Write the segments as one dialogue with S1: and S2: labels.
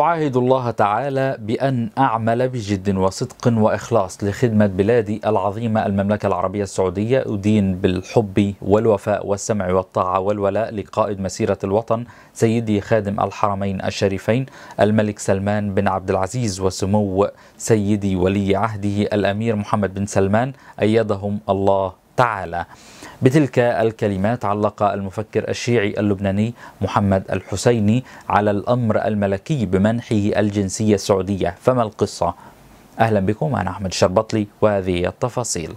S1: أعاهد الله تعالى بأن أعمل بجد وصدق وإخلاص لخدمة بلادي العظيمة المملكة العربية السعودية أدين بالحب والوفاء والسمع والطاعة والولاء لقائد مسيرة الوطن سيدي خادم الحرمين الشريفين الملك سلمان بن عبد العزيز وسمو سيدي ولي عهده الأمير محمد بن سلمان أيدهم الله تعالى بتلك الكلمات علق المفكر الشيعي اللبناني محمد الحسيني على الأمر الملكي بمنحه الجنسية السعودية فما القصة؟ أهلا بكم أنا أحمد شربطلي وهذه التفاصيل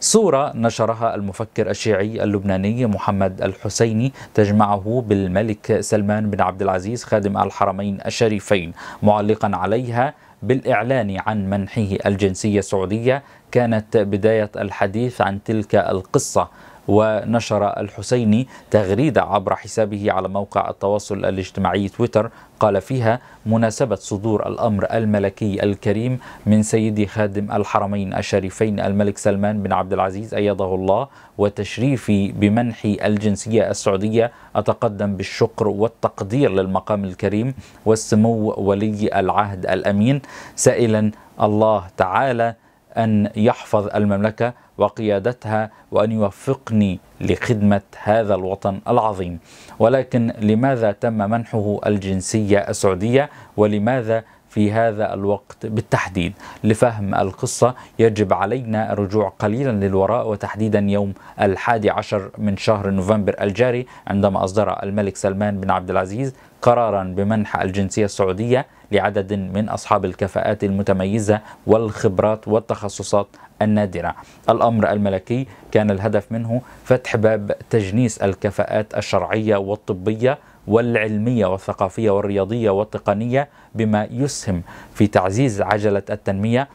S1: صورة نشرها المفكر الشيعي اللبناني محمد الحسيني تجمعه بالملك سلمان بن عبد العزيز خادم الحرمين الشريفين معلقا عليها بالإعلان عن منحه الجنسية السعودية كانت بداية الحديث عن تلك القصة ونشر الحسيني تغريدة عبر حسابه على موقع التواصل الاجتماعي تويتر قال فيها مناسبة صدور الأمر الملكي الكريم من سيدي خادم الحرمين الشريفين الملك سلمان بن عبد العزيز أيده الله وتشريفي بمنح الجنسية السعودية أتقدم بالشكر والتقدير للمقام الكريم والسمو ولي العهد الأمين سائلا الله تعالى أن يحفظ المملكة وقيادتها وأن يوفقني لخدمة هذا الوطن العظيم ولكن لماذا تم منحه الجنسية السعودية ولماذا في هذا الوقت بالتحديد لفهم القصة يجب علينا الرجوع قليلا للوراء وتحديدا يوم الحادي عشر من شهر نوفمبر الجاري عندما أصدر الملك سلمان بن عبد العزيز قرارا بمنح الجنسية السعودية لعدد من أصحاب الكفاءات المتميزة والخبرات والتخصصات النادرة الأمر الملكي كان الهدف منه فتح باب تجنيس الكفاءات الشرعية والطبية والعلمية والثقافية والرياضية والتقنية بما يسهم في تعزيز عجلة التنمية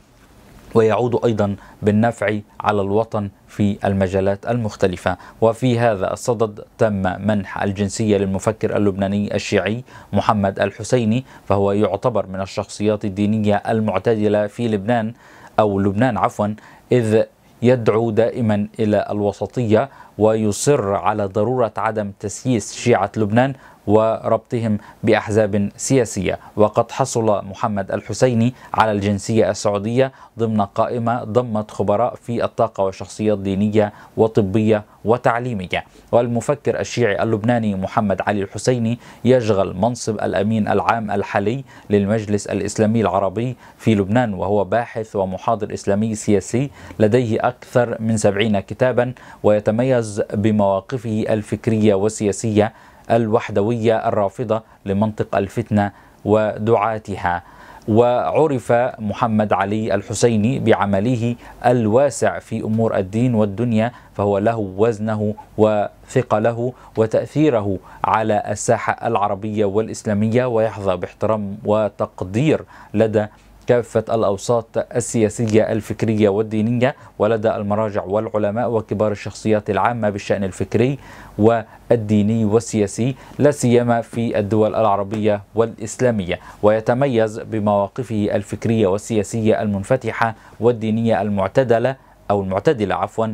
S1: ويعود ايضا بالنفع على الوطن في المجالات المختلفه وفي هذا الصدد تم منح الجنسيه للمفكر اللبناني الشيعي محمد الحسيني فهو يعتبر من الشخصيات الدينيه المعتدله في لبنان او لبنان عفوا اذ يدعو دائما الى الوسطيه ويصر على ضرورة عدم تسييس شيعة لبنان وربطهم بأحزاب سياسية وقد حصل محمد الحسيني على الجنسية السعودية ضمن قائمة ضمت خبراء في الطاقة وشخصيات دينية وطبية وتعليمية والمفكر الشيعي اللبناني محمد علي الحسيني يشغل منصب الأمين العام الحالي للمجلس الإسلامي العربي في لبنان وهو باحث ومحاضر إسلامي سياسي لديه أكثر من سبعين كتابا ويتميز اعتز بمواقفه الفكريه والسياسيه الوحدويه الرافضه لمنطق الفتنه ودعاتها وعرف محمد علي الحسيني بعمله الواسع في امور الدين والدنيا فهو له وزنه وثقله وتاثيره على الساحه العربيه والاسلاميه ويحظى باحترام وتقدير لدى كافة الأوساط السياسية الفكرية والدينية ولدى المراجع والعلماء وكبار الشخصيات العامة بالشأن الفكري والديني والسياسي لا سيما في الدول العربية والإسلامية ويتميز بمواقفه الفكرية والسياسية المنفتحة والدينية المعتدلة أو المعتدلة عفوا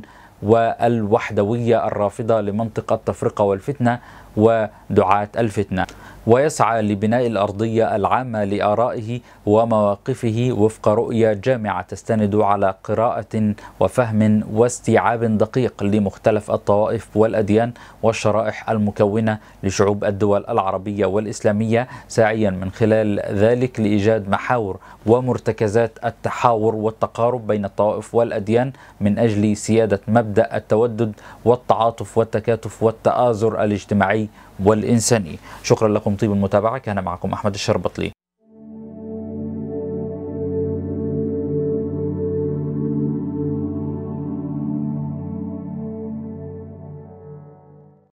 S1: والوحدوية الرافضة لمنطق التفرقة والفتنة ودعاة الفتنة ويسعى لبناء الأرضية العامة لآرائه ومواقفه وفق رؤية جامعة تستند على قراءة وفهم واستيعاب دقيق لمختلف الطوائف والأديان والشرائح المكونة لشعوب الدول العربية والإسلامية ساعيا من خلال ذلك لإيجاد محاور ومرتكزات التحاور والتقارب بين الطوائف والأديان من أجل سيادة مبدأ التودد والتعاطف والتكاتف والتآزر الاجتماعي الزراعي والإنساني شكرا لكم طيب المتابعة كان معكم أحمد الشربطلي